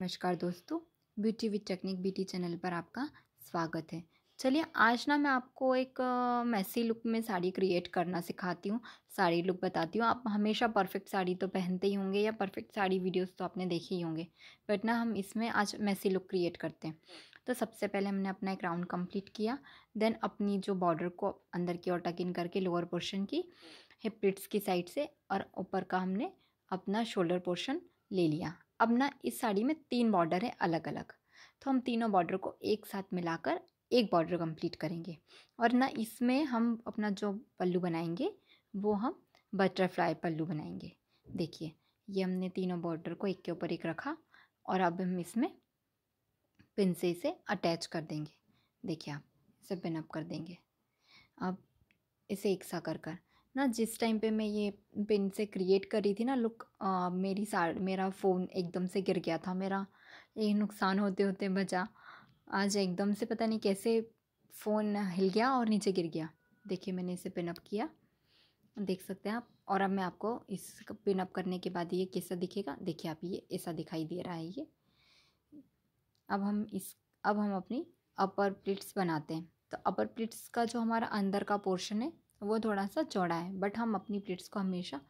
नमस्कार दोस्तों beauty with technique beauty channel पर आपका स्वागत है चलिए आज ना मैं आपको एक मैसी लुक में साड़ी क्रिएट करना सिखाती हूँ साड़ी लुक बताती हूँ आप हमेशा परफेक्ट साड़ी तो पहनते ही होंगे या परफेक्ट साड़ी वीडियोस तो आपने देखे ही होंगे बट ना हम इसमें आज मैसी लुक क्रिएट करते हैं तो सबसे पहले हमने अपना एक राउंड कम्प्लीट किया देन अपनी जो बॉर्डर को अंदर की ओर टक इन करके लोअर पोर्शन की हिप प्लिट्स की साइड से और ऊपर का हमने अपना शोल्डर पोर्शन ले लिया अब ना इस साड़ी में तीन बॉर्डर है अलग अलग तो हम तीनों बॉर्डर को एक साथ मिलाकर एक बॉर्डर कंप्लीट करेंगे और ना इसमें हम अपना जो पल्लू बनाएंगे वो हम बटरफ्लाई पल्लू बनाएंगे देखिए ये हमने तीनों बॉर्डर को एक के ऊपर एक रखा और अब हम इसमें पिन से इसे अटैच कर देंगे देखिए आप इसे पिन अप कर देंगे अब इसे एक सा कर कर ना जिस टाइम पे मैं ये पिन से क्रिएट कर रही थी ना लुक आ, मेरी सा मेरा फ़ोन एकदम से गिर गया था मेरा ये नुकसान होते होते बचा आज एकदम से पता नहीं कैसे फ़ोन हिल गया और नीचे गिर गया देखिए मैंने इसे पिनअप किया देख सकते हैं आप और अब मैं आपको इस पिनअप करने के बाद ये कैसा दिखेगा देखिए आप ये ऐसा दिखाई दे रहा है ये अब हम इस अब हम अपनी अपर प्लिट्स बनाते हैं तो अपर प्लिट्स का जो हमारा अंदर का पोर्शन है वो थोड़ा सा चौड़ा है बट हम अपनी प्लेट्स को हमेशा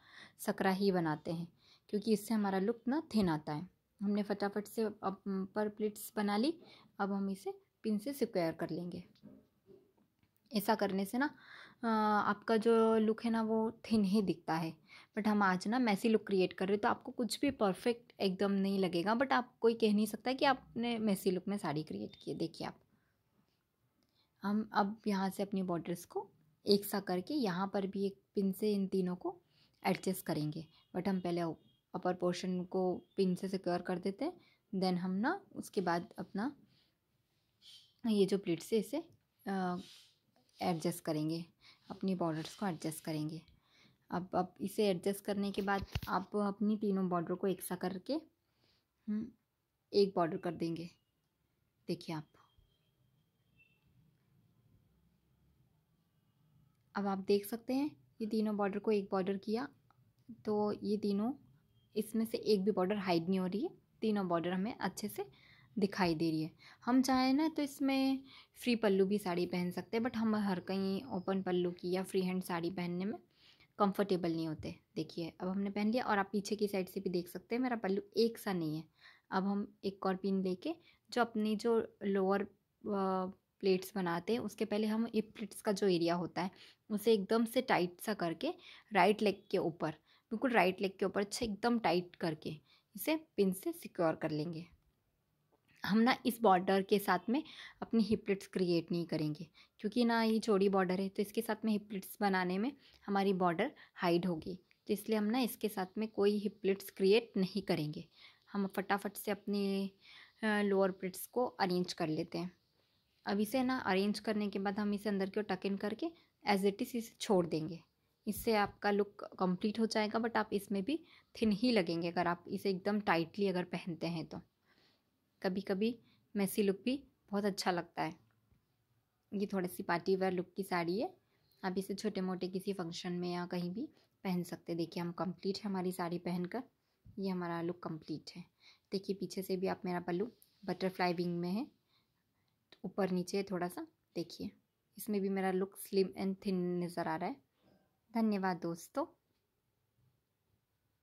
सकरा ही बनाते हैं क्योंकि इससे हमारा लुक ना थिन आता है हमने फटाफट से अब पर प्लेट्स बना ली अब हम इसे पिन से स्क्वायर कर लेंगे ऐसा करने से ना आपका जो लुक है ना वो थिन ही दिखता है बट हम आज ना मैसी लुक क्रिएट कर रहे तो आपको कुछ भी परफेक्ट एकदम नहीं लगेगा बट आप कोई कह नहीं सकता कि आपने मैसी लुक में साड़ी क्रिएट की देखिए आप हम अब यहाँ से अपनी बॉर्डर्स को एक सा करके यहाँ पर भी एक पिन से इन तीनों को एडजस्ट करेंगे बट हम पहले अपर पोर्शन को पिन से सिक्योर कर देते हैं देन हम ना उसके बाद अपना ये जो प्लेट से इसे एडजस्ट करेंगे अपनी बॉर्डर्स को एडजस्ट करेंगे अब अब इसे एडजस्ट करने के बाद आप अपनी तीनों बॉर्डर को एक सा करके हम्म, एक बॉर्डर कर देंगे देखिए आप अब आप देख सकते हैं ये तीनों बॉर्डर को एक बॉर्डर किया तो ये तीनों इसमें से एक भी बॉर्डर हाइड नहीं हो रही है तीनों बॉर्डर हमें अच्छे से दिखाई दे रही है हम चाहें ना तो इसमें फ्री पल्लू भी साड़ी पहन सकते हैं बट हम हर कहीं ओपन पल्लू की या फ्री हैंड साड़ी पहनने में कंफर्टेबल नहीं होते देखिए अब हमने पहन लिया और आप पीछे की साइड से भी देख सकते हैं मेरा पल्लू एक सा नहीं है अब हम एक और पिन लेके जो अपनी जो लोअर प्लेट्स बनाते हैं उसके पहले हम ये प्लेट्स का जो एरिया होता है उसे एकदम से टाइट सा करके राइट लेग के ऊपर बिल्कुल राइट लेग के ऊपर अच्छे एकदम टाइट करके इसे पिन से सिक्योर कर लेंगे हम ना इस बॉर्डर के साथ में अपनी हिपलेट्स क्रिएट नहीं करेंगे क्योंकि ना ये चौड़ी बॉर्डर है तो इसके साथ में हिपलेट्स बनाने में हमारी बॉर्डर हाइड होगी तो इसलिए हम ना इसके साथ में कोई हिपलेट्स क्रिएट नहीं करेंगे हम फटाफट से अपने लोअर प्लेट्स को अरेंज कर लेते हैं अब इसे ना अरेंज करने के बाद हम इसे अंदर की ओर टक इन करके एज इट इज़ इसे छोड़ देंगे इससे आपका लुक कंप्लीट हो जाएगा बट आप इसमें भी थिन ही लगेंगे अगर आप इसे एकदम टाइटली अगर पहनते हैं तो कभी कभी मैसी लुक भी बहुत अच्छा लगता है ये थोड़ी सी पार्टी वेयर लुक की साड़ी है आप इसे छोटे मोटे किसी फंक्शन में या कहीं भी पहन सकते देखिए हम कंप्लीट है हमारी साड़ी पहनकर ये हमारा लुक कंप्लीट है देखिए पीछे से भी आप मेरा पल्लू बटरफ्लाई विंग में है ऊपर नीचे थोड़ा सा देखिए इसमें भी मेरा लुक स्लिम एंड थिन नज़र आ रहा है धन्यवाद दोस्तों